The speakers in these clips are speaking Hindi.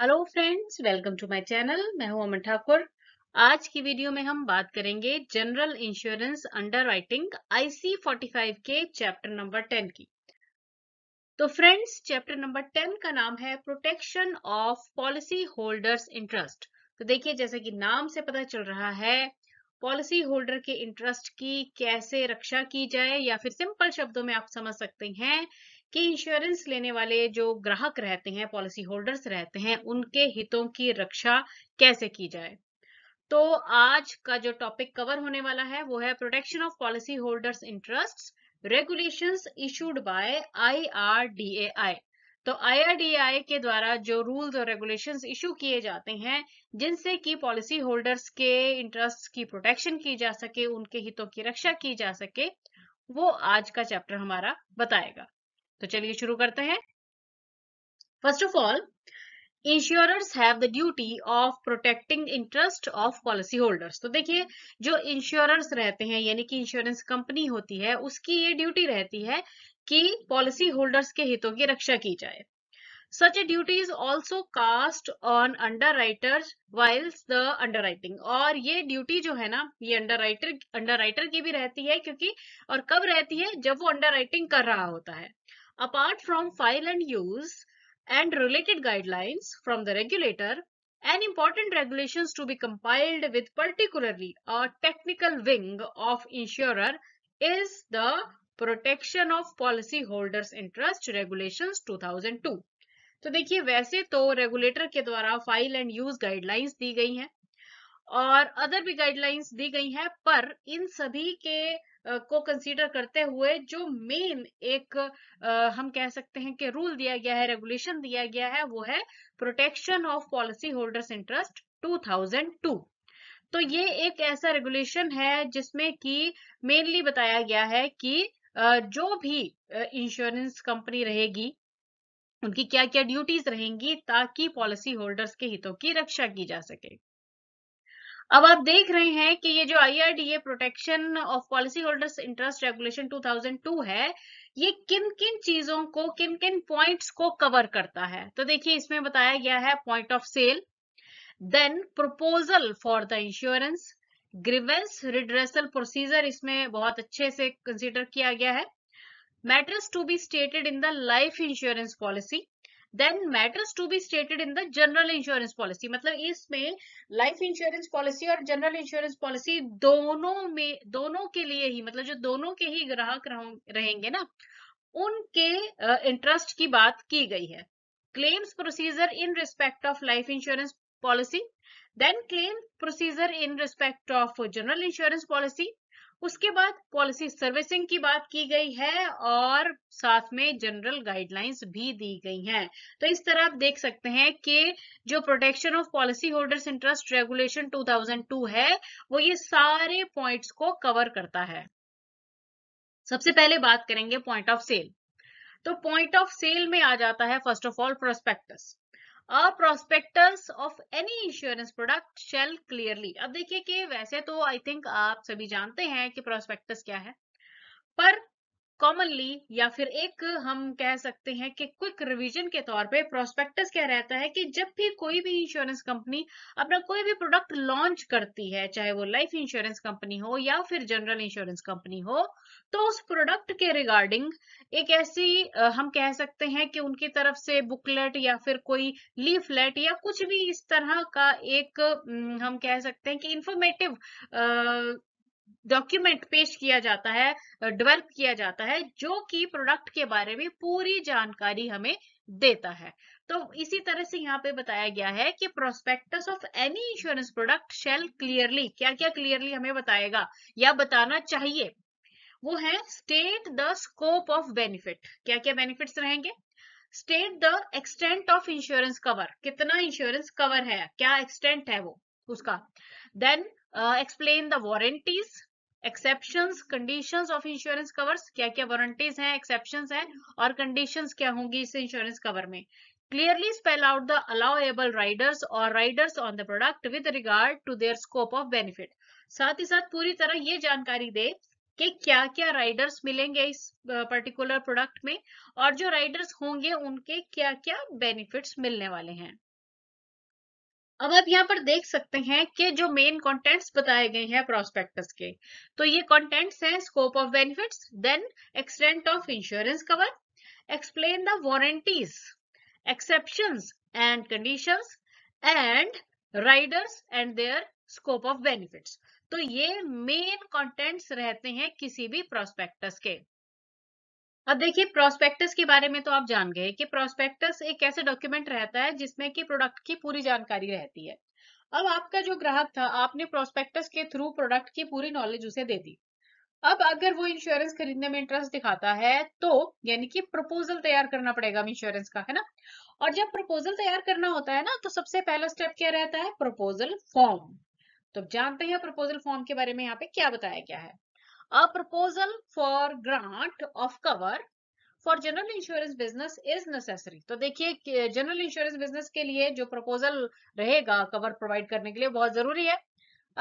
Hello friends welcome to my channel मैं हूं अमन ठाकुर आज की वीडियो में हम बात करेंगे general insurance underwriting IC 45 के चैप्टर नंबर 10 की तो फ्रेंड्स चैप्टर नंबर 10 का नाम है protection of policy holders interest तो देखिए जैसे कि नाम से पता चल रहा है पॉलिसी होल्डर के इंटरेस्ट की कैसे रक्षा की जाए या फिर सिंपल शब्दों में आप समझ सकते हैं कि इंश्योरेंस लेने वाले जो ग्राहक रहते हैं पॉलिसी होल्डर्स रहते हैं उनके हितों की रक्षा कैसे की जाए तो आज का जो टॉपिक कवर होने वाला है वो है protection of policy holders interest regulation issued by I तो आई के द्वारा जो रूल्स और रेगुलेशंस इशू किए जाते हैं जिनसे कि पॉलिसी होल्डर्स के इंटरेस्ट की प्रोटेक्शन की जा सके उनके हितों की रक्षा की जा सके वो आज का चैप्टर हमारा बताएगा तो चलिए शुरू करते हैं first of all insurers have the duty of protecting interest of policy holders तो देखिए जो इंश्योरर्स रहते हैं यानी कि इंश्योरेंस कंपनी होती है उसकी ये ड्यूटी रहती है कि पॉलिसी होल्डर्स के हितों की रक्षा की जाए such duty is also cast on underwriter whiles the underwriting और ये ड्यूटी जो है ना ये अंडर राइटर की भी रहती है क्योंकि और कब रहती है जब वो राइटिंग कर रहा होता है Apart from file and use and related guidelines from the regulator, and important regulations to be compiled with particularly a technical wing of insurer is the Protection of policy holders Interest Regulations 2002. तो देखिए वैसे तो रेगुलेटर के द्वारा फाइल एंड यूज गाइडलाइंस दी गई हैं और अदर भी गाइडलाइंस दी गई हैं पर इन सभी के को कंसीडर करते हुए जो मेन एक हम कह सकते हैं कि रूल दिया गया है रेगुलेशन दिया गया है वो है protection of policy holders interest 2002 तो ये एक ऐसा रेगुलेशन है जिसमें कि मेनली बताया गया है कि जो भी इंश्योरेंस कंपनी रहेगी उनकी क्या क्या ड्यूटीज रहेंगी ताकि पॉलिसी होल्डर्स के हितों की रक्षा की जा सके अब आप देख रहे हैं कि ये जो IRDA protection of policy holders interest regulation 2002 है ये किन किन चीजों को किन किन पॉइंट्स को कवर करता है तो देखिए इसमें बताया गया है point of sale then proposal for the insurance grievance redressal procedure इसमें बहुत अच्छे से कंसिडर किया गया है matters to be stated in the life insurance policy then matters to be stated in the general insurance policy मतलब इसमें लाइफ इंश्योरेंस पॉलिसी और जनरल इंश्योरेंस पॉलिसी दोनों में दोनों के लिए ही मतलब जो दोनों के ही ग्राहक रहेंगे ना उनके इंटरेस्ट uh, की बात की गई है claims procedure in respect of life insurance policy then claim procedure in respect of general insurance policy उसके बाद पॉलिसी सर्विसिंग की बात की गई है और साथ में जनरल गाइडलाइंस भी दी गई हैं तो इस तरह आप देख सकते हैं कि जो protection of policy holders interest regulation 2002 है वो ये सारे पॉइंट्स को कवर करता है सबसे पहले बात करेंगे पॉइंट ऑफ सेल तो पॉइंट ऑफ सेल में आ जाता है first of all prospectus uh prospectus of any insurance product shall clearly अब देखिए कि वैसे तो आई थिंक आप सभी जानते हैं कि प्रोस्पेक्टस क्या है पर कॉमनली या फिर एक हम कह सकते हैं कि क्विक रिवीजन के तौर पे प्रोस्पेक्टस क्या रहता है कि जब भी कोई भी इंश्योरेंस कंपनी अपना कोई भी प्रोडक्ट लॉन्च करती है चाहे वो लाइफ इंश्योरेंस कंपनी हो या फिर जनरल इंश्योरेंस कंपनी हो तो उस प्रोडक्ट के रिगार्डिंग एक ऐसी हम कह सकते हैं कि उनकी तरफ से बुकलेट या फिर कोई लीफलेट या कुछ भी इस तरह का एक हम कह सकते हैं कि इंफॉर्मेटिव डॉक्यूमेंट पेश किया जाता है डेवलप किया जाता है जो कि प्रोडक्ट के बारे में पूरी जानकारी हमें देता है तो इसी तरह से यहाँ पे बताया गया है कि prospectus of any insurance product shall clearly क्या क्या क्लियरली हमें बताएगा या बताना चाहिए वो है state the scope of benefit क्या क्या बेनिफिट रहेंगे state the extent of insurance cover कितना इंश्योरेंस कवर है क्या एक्सटेंट है वो उसका then uh, explain the warranties exceptions conditions of insurance covers क्या क्या वारंटीज हैं एक्सेप्शंस हैं और कंडीशंस क्या होंगी इस इंश्योरेंस कवर में clearly spell out the allowable riders or riders on the product with regard to their scope of benefit साथ ही साथ पूरी तरह ये जानकारी दे कि क्या क्या राइडर्स मिलेंगे इस पर्टिकुलर uh, प्रोडक्ट में और जो राइडर्स होंगे उनके क्या क्या बेनिफिट्स मिलने वाले हैं अब आप यहाँ पर देख सकते हैं कि जो मेन कंटेंट्स बताए गए हैं प्रोस्पेक्टस के तो ये कंटेंट्स हैं scope of benefits then extent of insurance cover explain the warranties exception and condition and riders and their scope of benefits तो ये मेन कंटेंट्स रहते हैं किसी भी प्रोस्पेक्टस के अब देखिए प्रोस्पेक्टस के बारे में तो आप जान गए कि प्रोस्पेक्टस एक ऐसे डॉक्यूमेंट रहता है जिसमें कि प्रोडक्ट की पूरी जानकारी रहती है अब आपका जो ग्राहक था आपने प्रोस्पेक्टस के थ्रू प्रोडक्ट की पूरी नॉलेज उसे दे दी अब अगर वो इंश्योरेंस खरीदने में इंटरेस्ट दिखाता है तो यानी कि प्रपोजल तैयार करना पड़ेगा इंश्योरेंस का है ना और जब प्रपोजल तैयार करना होता है ना तो सबसे पहला स्टेप क्या रहता है प्रपोजल फॉर्म तो जानते हैं प्रपोजल फॉर्म के बारे में यहाँ पे क्या बताया गया है A proposal for grant of cover for general insurance business is necessary तो देखिए जनरल इंश्योरेंस बिजनेस के लिए जो प्रपोजल रहेगा कवर प्रोवाइड करने के लिए बहुत जरूरी है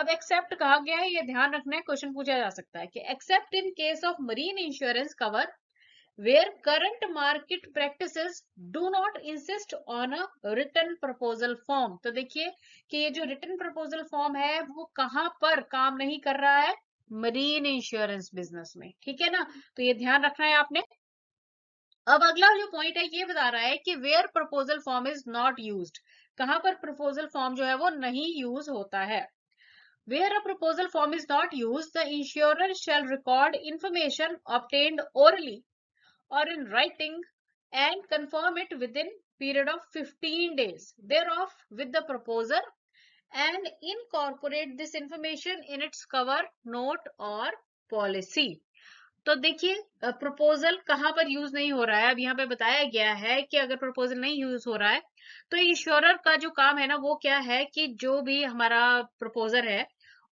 अब एक्सेप्ट कहा गया है ये ध्यान रखना है क्वेश्चन पूछा जा सकता है कि except in case of marine insurance cover where current market practices do not insist on a written proposal form तो देखिए कि ये जो रिटर्न प्रपोजल फॉर्म है वो कहां पर काम नहीं कर रहा है मरीन इंश्योरेंस बिजनेस में ठीक है ना तो ये ध्यान रखना है आपने अब अगला जो पॉइंट है ये बता रहा है कि where proposal form is not use कहां पर प्रपोजल फॉर्म जो है वो नहीं यूज होता है Where a proposal form is not used, the insurer shall record information obtained orally or in writing and confirm it within period of 15 days thereof with the proposer and incorporate this information in its cover note or policy. तो देखिए प्रपोजल कहां पर यूज नहीं हो रहा है अब यहाँ पे बताया गया है कि अगर प्रपोजल नहीं यूज हो रहा है तो इंश्योरर का जो काम है ना वो क्या है कि जो भी हमारा प्रपोजल है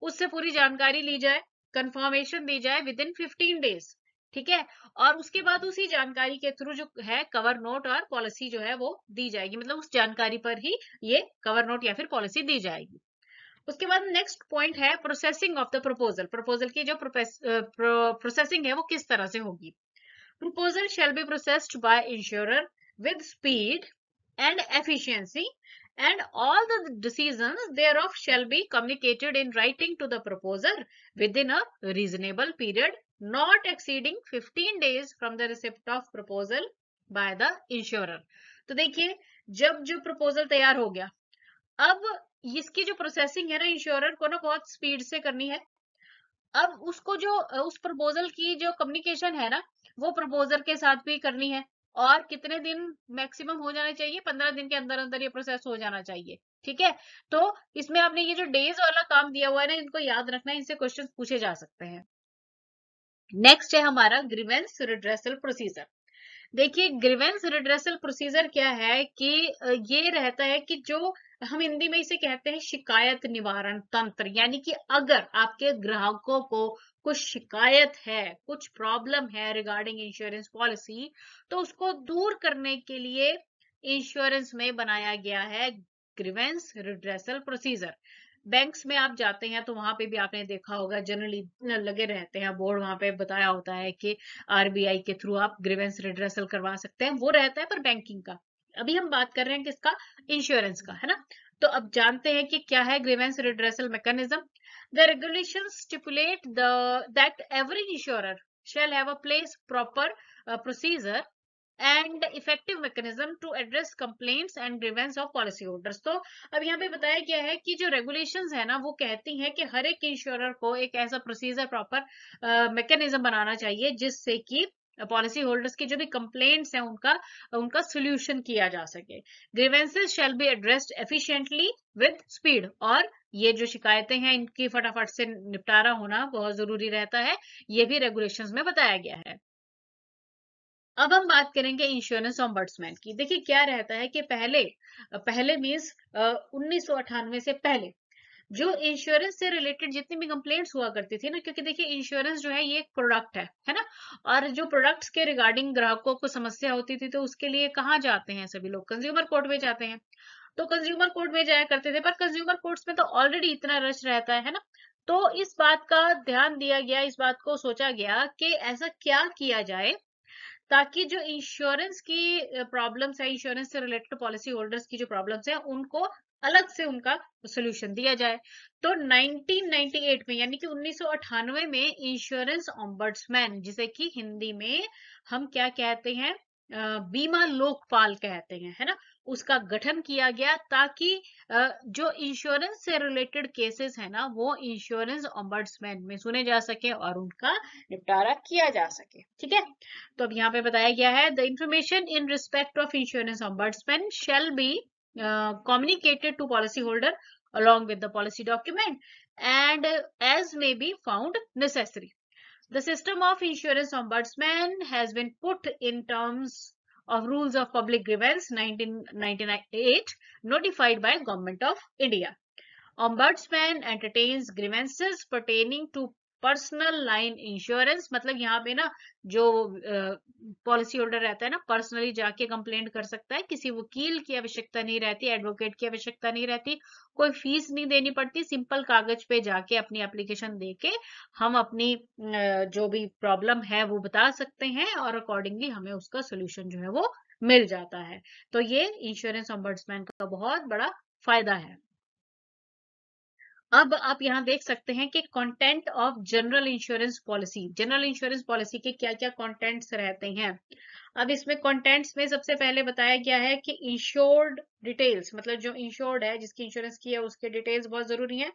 उससे पूरी जानकारी ली जाए कंफर्मेशन दी जाए विद इन फिफ्टीन डेज ठीक है और उसके बाद उसी जानकारी के थ्रू जो है कवर नोट और पॉलिसी जो है वो दी जाएगी मतलब उस जानकारी पर ही ये कवर नोट या फिर पॉलिसी दी जाएगी उसके बाद नेक्स्ट पॉइंट है processing of the proposal proposal की जो प्रोसेसिंग है वो किस तरह से होगी proposal shall be processed by insurer with speed and efficiency and all the decision thereof shall be communicated in writing to the proposal within a reasonable period not exceeding 15 days from the receipt of proposal by the insurer. तो देखिए जब जो प्रपोजल तैयार हो गया अब इसकी जो प्रोसेसिंग है ना इंश्योरर को ना बहुत स्पीड से करनी है अब उसको जो उस प्रपोजल की जो कम्युनिकेशन है ना वो प्रपोजल के साथ भी करनी है और कितने दिन मैक्सिमम हो जाना चाहिए पंद्रह दिन के अंदर अंदर ये प्रोसेस हो जाना चाहिए ठीक है तो इसमें आपने ये जो डेज वाला काम दिया हुआ है ना इनको याद रखना इनसे क्वेश्चन पूछे जा सकते हैं नेक्स्ट है हमारा ग्रीवेंस रिड्रेसल प्रोसीजर देखिए ग्रीवेंस रिड्रेसल प्रोसीजर क्या है कि ये रहता है कि जो हम हिंदी में इसे कहते हैं शिकायत निवारण तंत्र यानी कि अगर आपके ग्राहकों को कुछ शिकायत है कुछ प्रॉब्लम है रिगार्डिंग इंश्योरेंस पॉलिसी तो उसको दूर करने के लिए इंश्योरेंस में बनाया गया है ग्रीवेंस रिड्रेसल प्रोसीजर बैंक्स में आप जाते हैं तो वहां पे भी आपने देखा होगा जनरली लगे रहते हैं बोर्ड वहां पे बताया होता है कि आरबीआई के थ्रू आप ग्रीवेंस रिड्रेसल करवा सकते हैं वो रहता है पर बैंकिंग का अभी हम बात कर रहे हैं किसका इंश्योरेंस का है ना तो अब जानते हैं कि क्या है grievance redressal mechanism the regulation stipulate that every insurer shall have place proper procedure and effective mechanism to address complaints and grievance of policy holders तो अब यहाँ पे बताया गया है कि जो रेगुलेशन है ना वो कहती है कि हर एक इंश्योरर को एक ऐसा प्रोसीजर प्रॉपर मैकेनिज्म बनाना चाहिए जिससे कि पॉलिसी होल्डर्स की जो भी कंप्लेंट्स हैं उनका उनका सोल्यूशन किया जा सके grievances shall be addressed efficiently with speed और ये जो शिकायतें हैं इनकी फटाफट से निपटारा होना बहुत जरूरी रहता है ये भी रेगुलेशंस में बताया गया है अब हम बात करेंगे इंश्योरेंस ऑम्बर्ट्समैन की देखिए क्या रहता है कि पहले पहले मीन्स उन्नीस से पहले जो इंश्योरेंस से रिलेटेड जितनी भी कंप्लेंट्स हुआ करती थी ना क्योंकि देखिए इंश्योरेंस जो है ये एक प्रोडक्ट है है ना और जो प्रोडक्ट्स के रिगार्डिंग ग्राहकों को समस्या होती थी तो उसके लिए कहाँ जाते हैं सभी लोग कंज्यूमर कोर्ट में जाते हैं तो कंज्यूमर कोर्ट में जाया करते थे पर कंज्यूमर कोर्ट्स में तो ऑलरेडी इतना रश रहता है ना तो इस बात का ध्यान दिया गया इस बात को सोचा गया कि ऐसा क्या किया जाए ताकि जो इंश्योरेंस की प्रॉब्लम्स है इंश्योरेंस से रिलेटेड पॉलिसी होल्डर्स की जो प्रॉब्लम्स है उनको अलग से उनका सोल्यूशन दिया जाए तो 1998 में यानी कि उन्नीस में इंश्योरेंस ऑम्बर्ट्समैन जिसे कि हिंदी में हम क्या कहते हैं बीमा लोकपाल कहते हैं है ना उसका गठन किया गया ताकि जो इंश्योरेंस से रिलेटेड केसेस है ना वो इंश्योरेंस ऑम्बर्ड्समैन में सुने जा सके और उनका निपटारा किया जा सके ठीक है तो अब यहाँ पे बताया गया है the information in respect of insurance ombudsman shall be communicated to policy holder along with policy document and as may be found necessary The system of insurance ombudsman has been put in terms of Rules of Public Grievance 1998 notified by Government of India. Ombudsman entertains grievances pertaining to personal line insurance मतलब यहाँ पे ना जो पॉलिसी होल्डर रहता है ना पर्सनली जाके कंप्लेंट कर सकता है किसी वकील की आवश्यकता नहीं रहती एडवोकेट की आवश्यकता नहीं रहती कोई फीस नहीं देनी पड़ती सिंपल कागज पे जाके अपनी एप्लीकेशन दे के हम अपनी जो भी प्रॉब्लम है वो बता सकते हैं और अकॉर्डिंगली हमें उसका सोल्यूशन जो है वो मिल जाता है तो ये इंश्योरेंस ऑम्बर्ड्समैन का बहुत बड़ा फायदा है अब आप यहाँ देख सकते हैं कि content of general insurance policy general insurance policy के क्या क्या कंटेंट्स रहते हैं अब इसमें कंटेंट्स में सबसे पहले बताया गया है कि इंश्योर्ड डिटेल्स मतलब जो इंश्योर्ड है जिसकी इंश्योरेंस की है उसके डिटेल्स बहुत जरूरी है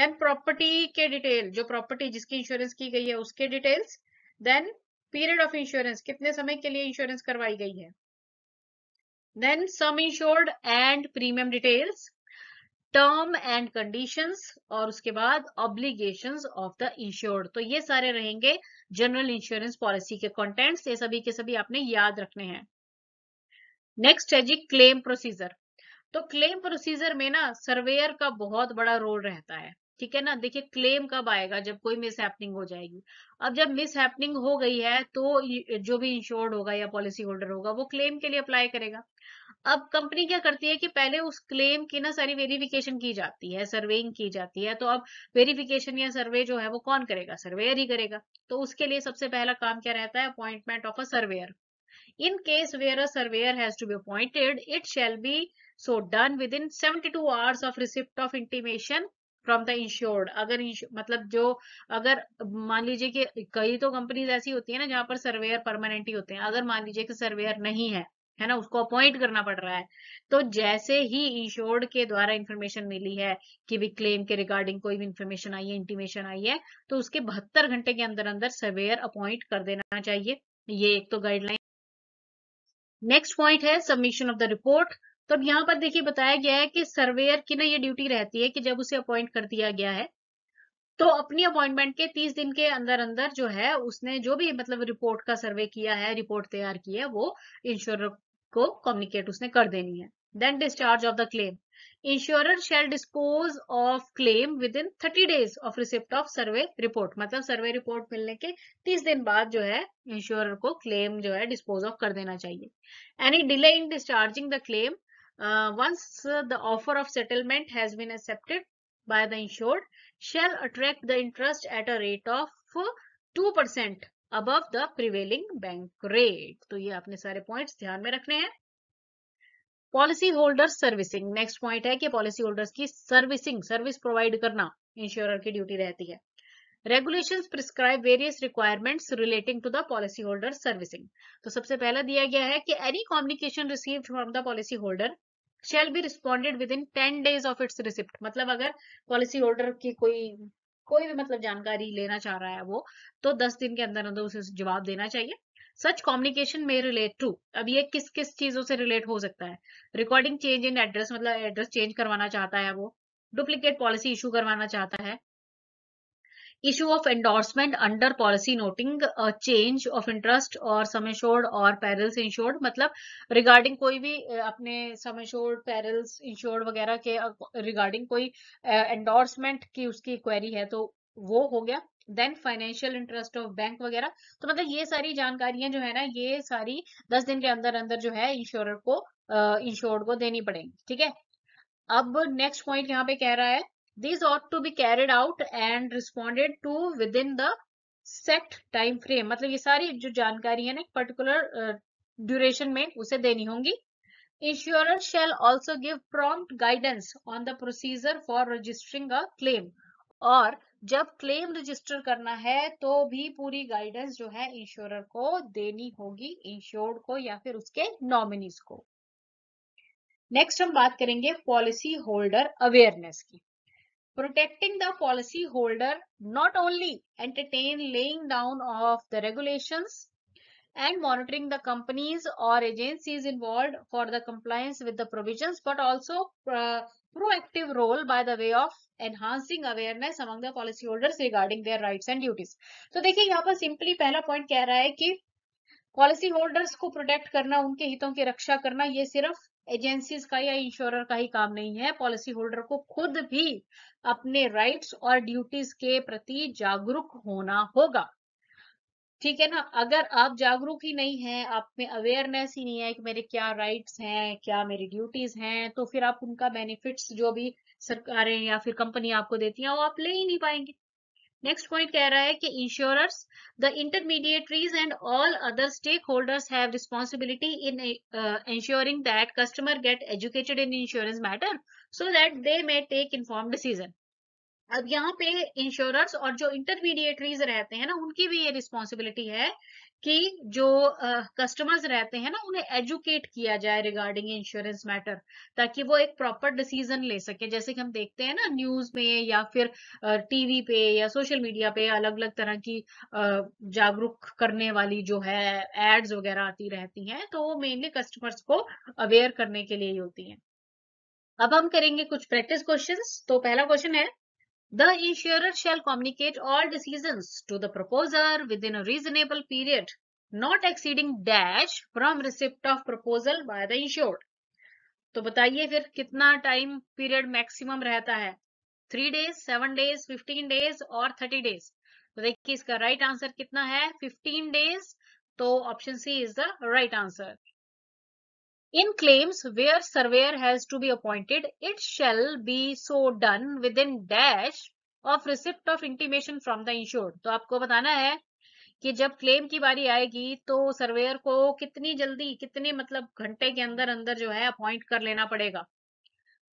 देन प्रॉपर्टी के डिटेल जो प्रॉपर्टी जिसकी इंश्योरेंस की गई है उसके details then period of insurance कितने समय के लिए इंश्योरेंस करवाई गई है then sum insured and premium details term and conditions और उसके बाद ऑब्लिगेशंस ऑफ द इंश्योर्ड तो ये सारे रहेंगे जनरल इंश्योरेंस पॉलिसी के कंटेंट्स ये सभी के सभी आपने याद रखने हैं नेक्स्ट है जी क्लेम प्रोसीजर तो क्लेम प्रोसीजर में ना सर्वेयर का बहुत बड़ा रोल रहता है ठीक है ना देखिए क्लेम कब आएगा जब कोई मिस हैपनिंग हो जाएगी अब जब मिस हैपनिंग हो गई है तो जो भी इंश्योर्ड होगा या पॉलिसी होल्डर होगा वो क्लेम के लिए अप्लाई करेगा अब कंपनी क्या करती है कि पहले उस क्लेम की ना सारी वेरिफिकेशन की जाती है सर्वेइंग की जाती है तो अब वेरिफिकेशन या सर्वे जो है वो कौन करेगा सर्वेयर ही करेगा तो उसके लिए सबसे पहला काम क्या रहता है appointment of a surveyor where a surveyor has to be appointed it appointed be so done within seventy two hours of receipt of intimation from the insured अगर मतलब जो अगर मान लीजिए कि कई तो कंपनीज ऐसी होती है ना जहां पर सर्वेयर परमानेंट ही होते हैं अगर मान लीजिए कि सर्वेयर नहीं है है ना उसको अपॉइंट करना पड़ रहा है तो जैसे ही इंश्योर्ड के द्वारा इंफॉर्मेशन मिली है कि भी क्लेम के रिगार्डिंग कोई भी इंफॉर्मेशन आई है इंटीमेशन आई है तो उसके बहत्तर घंटे के अंदर अंदर सर्वेयर अपॉइंट कर देना चाहिए ये एक तो गाइडलाइन नेक्स्ट पॉइंट है सबमिशन ऑफ द रिपोर्ट तो अब यहाँ पर देखिए बताया गया है कि सर्वेयर की ना ये ड्यूटी रहती है कि जब उसे अपॉइंट कर दिया गया है तो अपनी अपॉइंटमेंट के तीस दिन के अंदर अंदर जो है उसने जो भी मतलब रिपोर्ट का सर्वे किया है रिपोर्ट तैयार की है वो इंश्योर को कम्युनिकेट उसने कर देनी है then discharge of the claim insurer shall dispose of claim within thirty days of receipt of survey report मतलब सर्वे रिपोर्ट मिलने के तीस दिन बाद जो है इंश्योरर को क्लेम जो है डिस्पोज ऑफ कर देना चाहिए any delay in discharging the claim once the offer of settlement has been accepted by the insured shall attract the interest at a rate of two percent above the prevailing bank rate तो ये आपने सारे पॉइंट्स ध्यान में रखने हैं policy holder servicing next point है कि पॉलिसी होल्डर्स की सर्विसिंग सर्विस प्रोवाइड करना इंश्योरर की ड्यूटी रहती है regulations prescribe various requirements relating to the policy holder servicing तो सबसे पहला दिया गया है कि any communication received from the policy holder shall be responded within ten days of its receipt मतलब अगर पॉलिसी होल्डर की कोई कोई भी मतलब जानकारी लेना चाह रहा है वो तो दस दिन के अंदर अंदर उसे जवाब देना चाहिए सच कम्युनिकेशन में रिलेट टू अब ये किस किस चीजों से रिलेट हो सकता है रिकॉर्डिंग चेंज इन एड्रेस मतलब एड्रेस चेंज करवाना चाहता है वो डुप्लीकेट पॉलिसी इशू करवाना चाहता है issue of endorsement under policy noting change of interest और समय शोर्ड और पैरल्स इंश्योर्ड मतलब रिगार्डिंग कोई भी uh, अपने समय assured पैरल्स इंश्योर्ड वगैरह के रिगार्डिंग uh, कोई एंडोर्समेंट uh, की उसकी क्वेरी है तो वो हो गया then financial interest of bank वगैरह तो मतलब ये सारी जानकारियां जो है ना ये सारी दस दिन के अंदर अंदर जो है इंश्योर को इंश्योर्ड को देनी पड़ेगी ठीक है अब नेक्स्ट पॉइंट यहाँ पे कह रहा है these ought to be carried out and responded to within the set time frame matlab मतलब ये सारी जो जानकारी है ना particular duration mein use deni hongi insurer shall also give prompt guidance on the procedure for registering a claim or जब क्लेम रजिस्टर करना है तो भी पूरी गाइडेंस जो है इंश्योरर को देनी होगी इंश्योर्ड को या फिर उसके नॉमिनीज को नेक्स्ट हम बात करेंगे पॉलिसी होल्डर अवेयरनेस की protecting the policyholder not only entertain laying down of the regulations and monitoring the companies or agencies involved for the compliance with the provisions but also uh, proactive role by the way of enhancing awareness among the policyholders regarding their rights and duties. so देखिए यहाँ पर simply पहला point कह रहा है कि पॉलिसी होल्डर्स protect, प्रोटेक्ट करना उनके हितों की रक्षा करना ये एजेंसीज का या इंश्योरर का ही काम नहीं है पॉलिसी होल्डर को खुद भी अपने राइट्स और ड्यूटीज के प्रति जागरूक होना होगा ठीक है ना अगर आप जागरूक ही नहीं हैं आप में अवेयरनेस ही नहीं है कि मेरे क्या राइट्स हैं क्या मेरी ड्यूटीज हैं तो फिर आप उनका बेनिफिट्स जो भी सरकारें या फिर कंपनी आपको देती हैं वो आप ले ही नहीं पाएंगे Next point कह रहा है कि insurers, the intermediaries and all other stakeholders have responsibility in uh, ensuring that customer get educated in insurance matter so that they may take informed decision. अब यहाँ पे इंश्योरर्स और जो इंटरमीडिएटरीज रहते हैं ना उनकी भी ये रिस्पॉन्सिबिलिटी है कि जो कस्टमर्स uh, रहते हैं ना उन्हें एजुकेट किया जाए रिगार्डिंग इंश्योरेंस मैटर ताकि वो एक प्रॉपर डिसीजन ले सके जैसे कि हम देखते हैं ना न्यूज में या फिर टीवी uh, पे या सोशल मीडिया पे अलग अलग तरह की uh, जागरूक करने वाली जो है एड्स वगैरह आती रहती हैं तो वो मेनली कस्टमर्स को अवेयर करने के लिए ही होती है अब हम करेंगे कुछ प्रैक्टिस क्वेश्चन तो पहला क्वेश्चन है The insurer shall communicate all decisions to the proposer within a reasonable period not exceeding dash from receipt of proposal by the insured. to bataiye fir kitna time period maximum rehta hai 3 days 7 days 15 days or 30 days to dekhiye iska right answer kitna hai 15 days to option c is the right answer In claims where surveyor has to be appointed, it shall be so done within dash of receipt of intimation from the insured. to aapko batana hai कि जब क्लेम की बारी आएगी तो सर्वेयर को कितनी जल्दी कितने मतलब घंटे के अंदर अंदर जो है अपॉइंट कर लेना पड़ेगा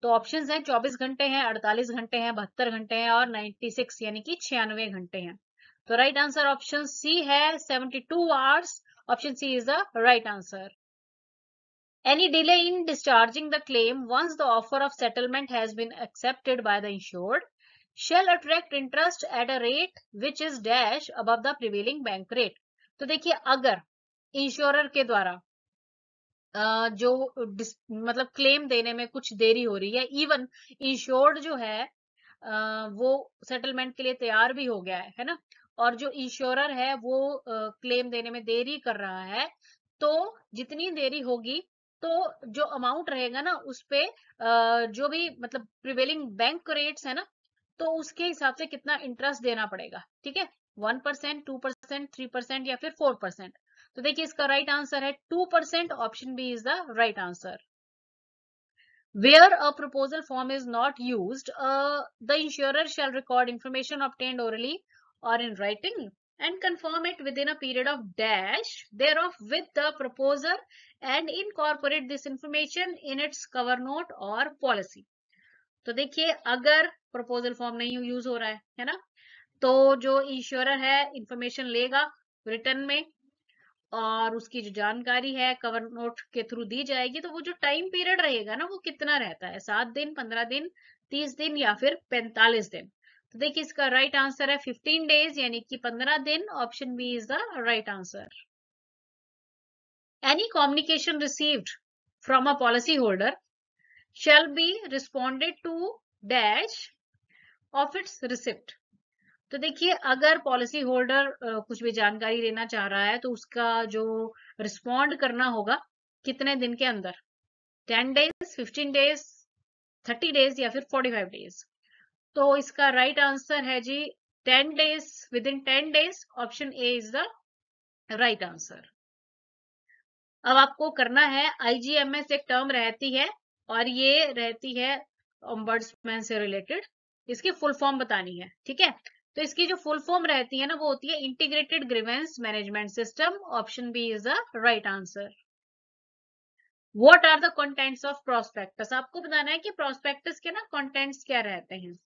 तो ऑप्शंस हैं 24 घंटे हैं 48 घंटे हैं बहत्तर घंटे हैं और 96 यानी कि छियानवे घंटे हैं तो राइट आंसर ऑप्शन सी है 72 two hours option C is the right answer Any delay in discharging the claim once the offer of settlement has been accepted by the insured shall attract interest at a rate which is dash above the prevailing bank rate. to dekhiye agar insurer ke dwara Uh, जो मतलब क्लेम देने में कुछ देरी हो रही है इवन इंश्योर्ड जो है वो सेटलमेंट के लिए तैयार भी हो गया है है ना और जो इंश्योरर है वो क्लेम देने में देरी कर रहा है तो जितनी देरी होगी तो जो अमाउंट रहेगा ना उस पे जो भी मतलब प्रिवेलिंग बैंक रेट्स है ना तो उसके हिसाब से कितना इंटरेस्ट देना पड़ेगा ठीक है one percent two percent three percent या फिर फोर परसेंट तो देखिए इसका राइट right आंसर है two percent option B is the right answer where a proposal form is not use the insurer shall record information information orally और in writing and confirm it within a period of dash thereof with the proposer and incorporate this information in its cover note or policy. तो देखिए अगर प्रपोजल फॉर्म नहीं यूज हो रहा है है ना तो जो इंश्योरर है इंफॉर्मेशन लेगा रिटर्न में और उसकी जो जानकारी है कवर नोट के थ्रू दी जाएगी तो वो जो टाइम पीरियड रहेगा ना वो कितना रहता है सात दिन पंद्रह दिन तीस दिन या फिर पैंतालीस दिन तो देखिए इसका राइट आंसर है फिफ्टीन डेज यानी कि पंद्रह दिन option B is the right answer any communication received from a policy holder shall be responded to dash of its receipt तो देखिए अगर पॉलिसी होल्डर कुछ भी जानकारी लेना चाह रहा है तो उसका जो रिस्पॉन्ड करना होगा कितने दिन के अंदर ten days fifteen days thirty days या फिर फोर्टी फाइव डेज तो इसका राइट right आंसर है जी ten days within ten days option A is the right answer अब आपको करना है आईजीएमएस एक टर्म रहती है और ये रहती है ओम्बर्ड्समैन से रिलेटेड इसकी फुल फॉर्म बतानी है ठीक है तो इसकी जो फुल फॉर्म रहती है ना वो होती है integrated grievance management system option B is the right answer what are the contents of prospectus आपको बताना है कि प्रोस्पेक्टस के ना कॉन्टेंट्स क्या रहते हैं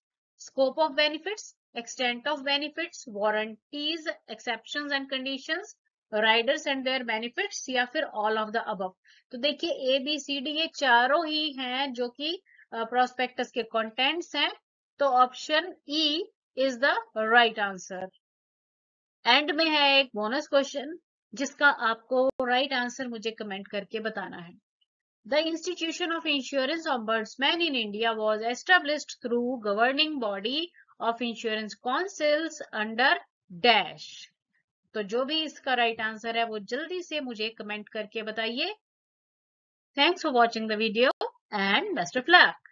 scope of benefit extent of benefit warranties exception and condition riders and their benefits या फिर ऑल ऑफ द अब तो देखिए ए बी सी डी ये चारों ही हैं जो कि प्रोस्पेक्टस uh, के कंटेंट्स हैं तो option E is the right answer end में है एक बोनस क्वेश्चन जिसका आपको राइट right आंसर मुझे कमेंट करके बताना है The institution of insurance ombudsman in India was established through governing body of insurance councils under dash. तो जो भी इसका राइट right आंसर है वो जल्दी से मुझे कमेंट करके बताइए thanks for watching the video and best of luck